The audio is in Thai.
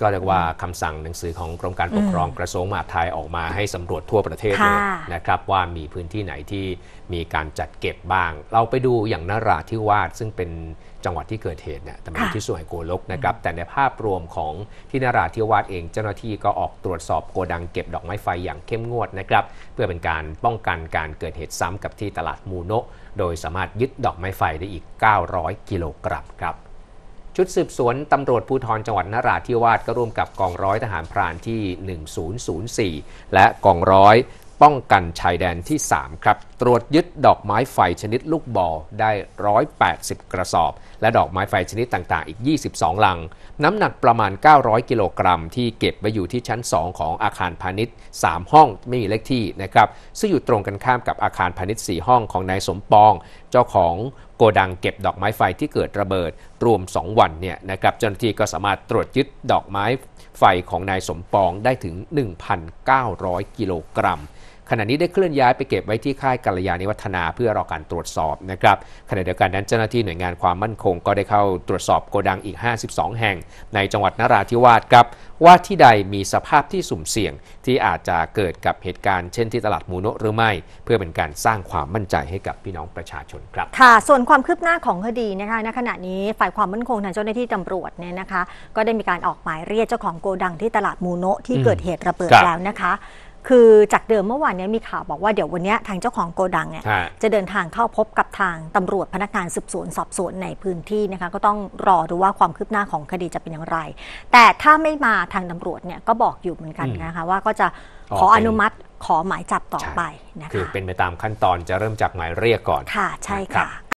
ก็เรียกว่าคำสั่งหนังสือของกรมการปกครองกระทรวงมหาดไทยออกมาให้สำรวจทั่วประเทศเลยนะครับ ว่ามีพื้นที่ไหนที่มีการจัดเก็บบ้าง เราไปดูอย่างนราธิวาสซึ่งเป็นจังหวัดที่เกิดเหตุเนี่ยตำมัที่สวยโกลกนะครับ แต่ในภาพรวมของที่นราธิวาสเอง เจ้าหน้าที่ก็ออกตรวจสอบโกดังเก็บดอกไม้ไฟอย่างเข้มงวดนะครับ เพื่อเป็นการป้องกันการเกิดเหตุซ้ำกับที่ตลาดมูโนโดยสามารถยึดดอกไม้ไฟได้อีก 900 กิโลกรัมครับชุดสืบสวนตำรวจภูธรจังหวัดนราธิวาสก็ร่วมกับกองร้อยทหารพรานที่ 1004 และกองร้อยป้องกันชายแดนที่ 3 ครับ ตรวจยึดดอกไม้ไฟชนิดลูกบอลได้ 180 กระสอบ และดอกไม้ไฟชนิดต่างๆ อีก 22 ลัง น้ำหนักประมาณ 900 กิโลกรัมที่เก็บไว้อยู่ที่ชั้น 2 ของอาคารพาณิชย์ 3 ห้องไม่มีเลขที่นะครับ ซึ่งอยู่ตรงกันข้ามกับอาคารพาณิชย์ 4 ห้องของนายสมปองจ้าของโกดังเก็บดอกไม้ไฟที่เกิดระเบิดรวม 2 วันเนี่ยนะครับเจ้าหน้าที่ก็สามารถตรวจยึดดอกไม้ไฟของนายสมปองได้ถึง 1,900กิโลกรัมขณะนี้ได้เคลื่อนย้ายไปเก็บไว้ที่ค่ายกัลยาณิวัฒนาเพื่อรอการตรวจสอบนะครับ ขณะเดียวกันนั้นเจ้าหน้าที่หน่วยงานความมั่นคงก็ได้เข้าตรวจสอบโกดังอีก 52 แห่ง ในจังหวัดนราธิวาสครับว่าที่ใดมีสภาพที่สุ่มเสี่ยงที่อาจจะเกิดกับเหตุการณ์เช่นที่ตลาดมูโนหรือไม่ เพื่อเป็นการสร้างความมั่นใจให้กับพี่น้องประชาชนครับค่ะส่วนความคืบหน้าของคดีนะคะณขณะนี้ฝ่ายความมั่นคงทางเจ้าหน้าที่ตำรวจเนี่ยนะคะ ก็ได้มีการออกหมายเรียกเจ้าของโกดังที่ตลาดมูโนที่เกิดเหตุระเบิดแล้วนะคะคือจากเดิมเมื่อวานนี้มีข่าวบอกว่าเดี๋ยววันนี้ทางเจ้าของโกดังเนี่ยจะเดินทางเข้าพบกับทางตำรวจพนักงานสืบสวนสอบสวนในพื้นที่นะคะก็ต้องรอดูว่าความคืบหน้าของคดีจะเป็นอย่างไร แต่ถ้าไม่มาทางตำรวจเนี่ยก็บอกอยู่เหมือนกันนะคะ ว่าก็จะขออนุมัติขอหมายจับต่อไป นะคะคือเป็นไปตามขั้นตอนจะเริ่มจากหมายเรียกก่อน ค่ะใช่ค่ะ